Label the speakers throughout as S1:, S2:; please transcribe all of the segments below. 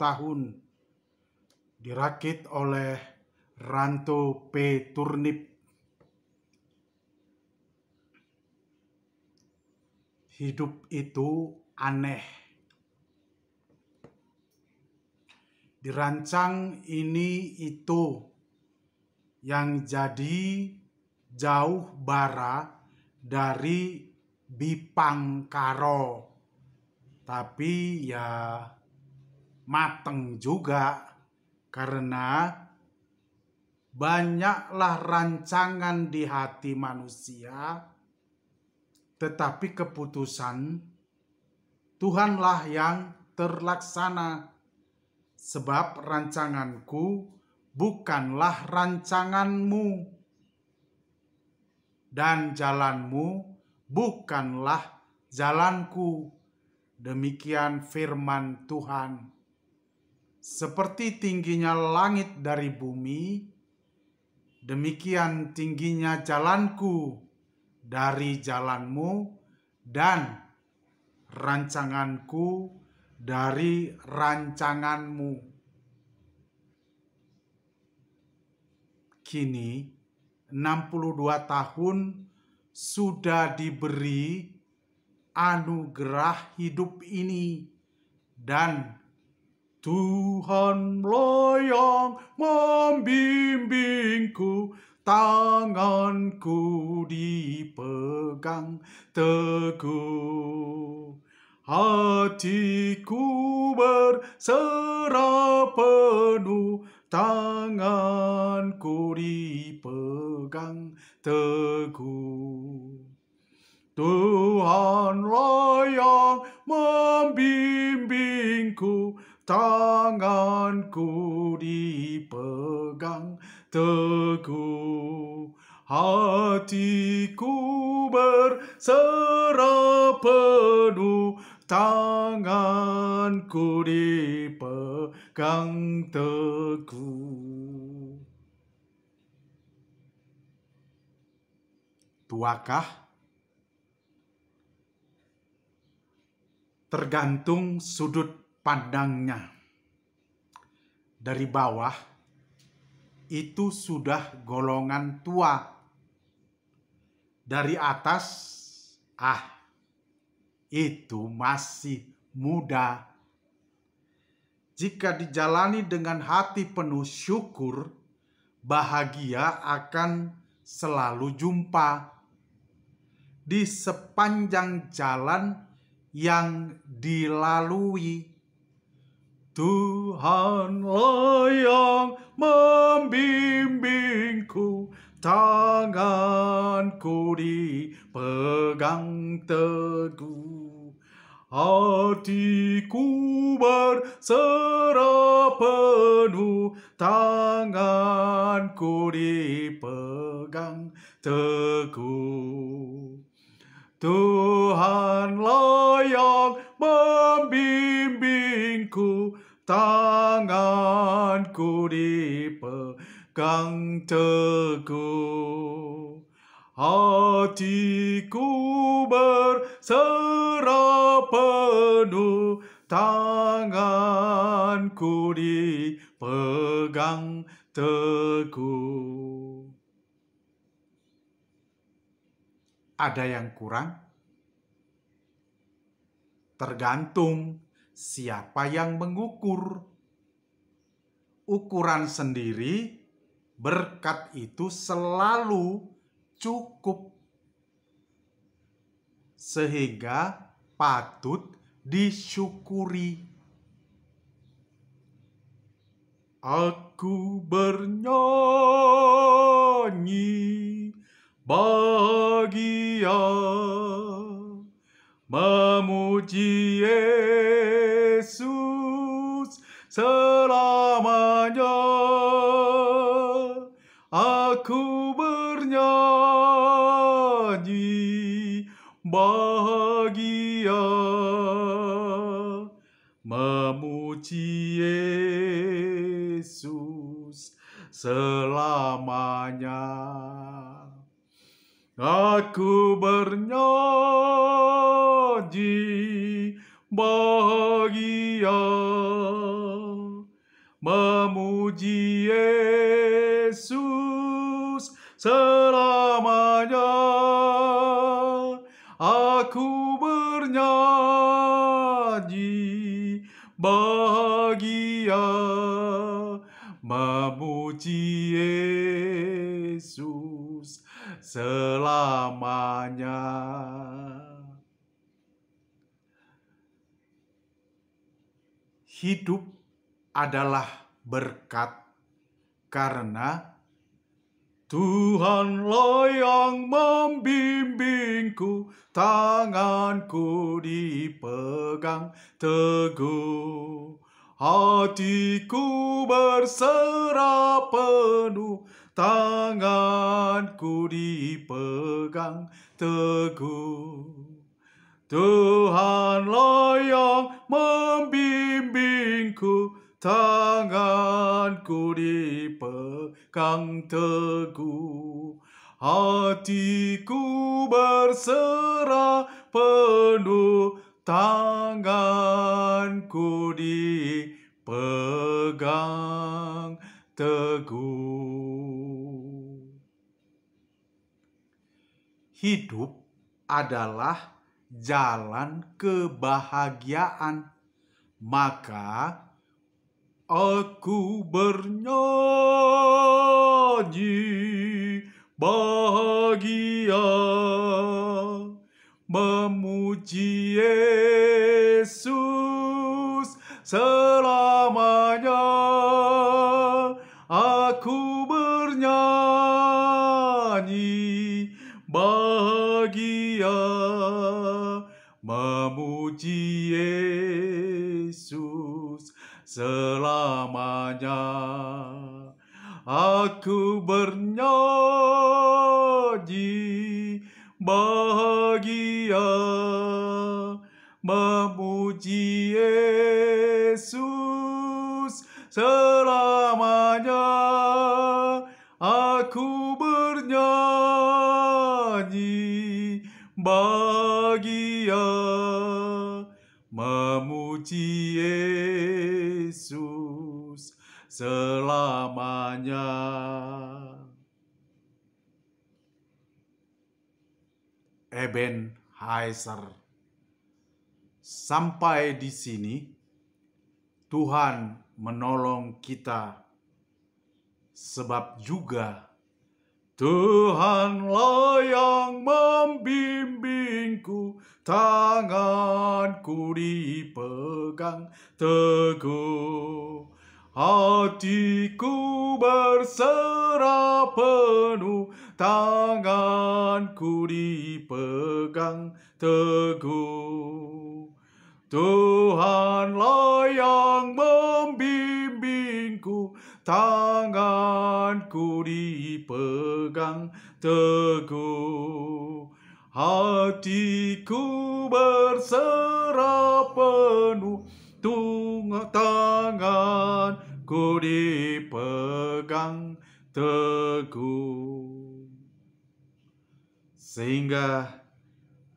S1: tahun dirakit oleh Ranto P. Turnip. Hidup itu aneh. Dirancang ini itu yang jadi jauh bara dari Bipangkaro. Tapi ya mateng juga karena banyaklah rancangan di hati manusia tetapi keputusan Tuhanlah yang terlaksana sebab rancanganku bukanlah rancanganmu dan jalanmu bukanlah jalanku. Demikian firman Tuhan. Seperti tingginya langit dari bumi, demikian tingginya jalanku dari jalanmu dan rancanganku dari rancanganmu. Kini 62 tahun sudah diberi anugerah hidup ini dan Tuhan loyang membimbingku,
S2: tanganku dipegang teguh. Hatiku berserah penuh, tanganku dipegang teguh. Tuhan loyang membimbingku, tanganku dipegang teguh hatiku berserah penuh tanganku dipegang teguh
S1: tuakah tergantung sudut pandangnya dari bawah itu sudah golongan tua. Dari atas, ah, itu masih muda. Jika dijalani dengan hati penuh syukur, bahagia akan selalu jumpa di sepanjang jalan yang dilalui Tuhanlah yang
S2: membimbingku, tanganku dipegang teguh. Hatiku berserah penuh, tanganku dipegang teguh. Tuhanlah yang membimbingku, diriku tanganku dipegang teguh hatiku berserah penuh tanganku dipegang
S1: teguh ada yang kurang tergantung siapa yang mengukur. Ukuran sendiri, berkat itu selalu cukup, sehingga patut disyukuri. Aku
S2: bernyanyi bahagia memuji Yesus. Yesus selamanya aku bernyanyi bahagia memuji Yesus selamanya aku bernyanyi bahagia memuji Yesus selamanya aku bernyanyi bahagia memuji Yesus selamanya
S1: hidup adalah berkat karena Tuhanlah yang membimbingku,
S2: tanganku dipegang teguh. Hatiku berserah penuh, tanganku dipegang teguh. Tuhan loyong membimbingku, tanganku dipegang teguh. Hatiku berserah penuh, tanganku dipegang teguh.
S1: Hidup adalah jalan kebahagiaan, maka aku bernyanyi.
S2: Puji Yesus selamanya. Aku bernyanyi bahagia memuji Yesus selamanya. Puji Yesus selamanya.
S1: Eben Heiser. Sampai di sini, Tuhan menolong kita, sebab juga Tuhanlah yang membimbingku,
S2: tanganku dipegang teguh. Hatiku berserah penuh, tanganku dipegang teguh. Tuhanlah yang membimbingku, tanganku dipegang teguh. Hatiku berserah penuh, tangan ku dipegang
S1: teguh. Sehingga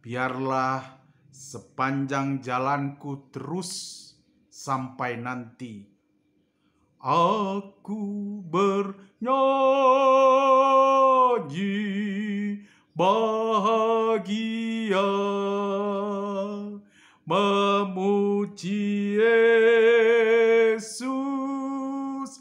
S1: biarlah sepanjang jalanku terus sampai nanti Aku
S2: bernyanyi bahagia memuji Yesus.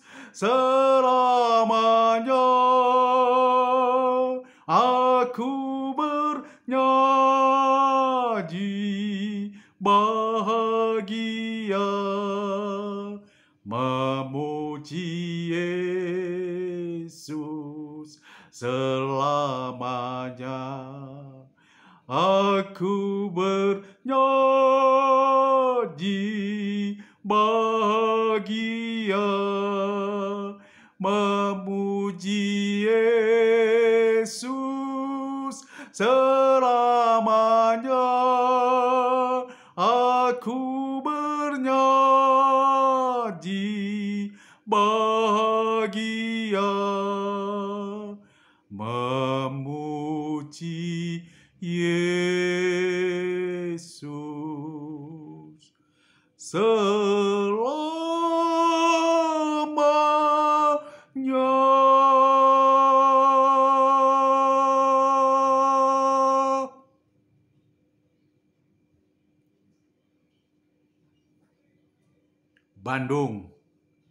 S2: Yesus selamanya. Aku bernyanyi bahagia memuji Yesus selamanya. selamanya.
S1: Bandung,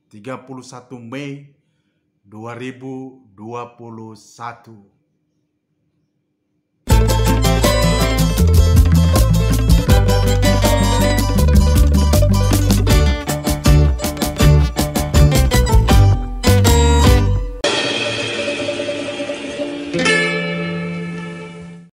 S1: 31 Mei 2021.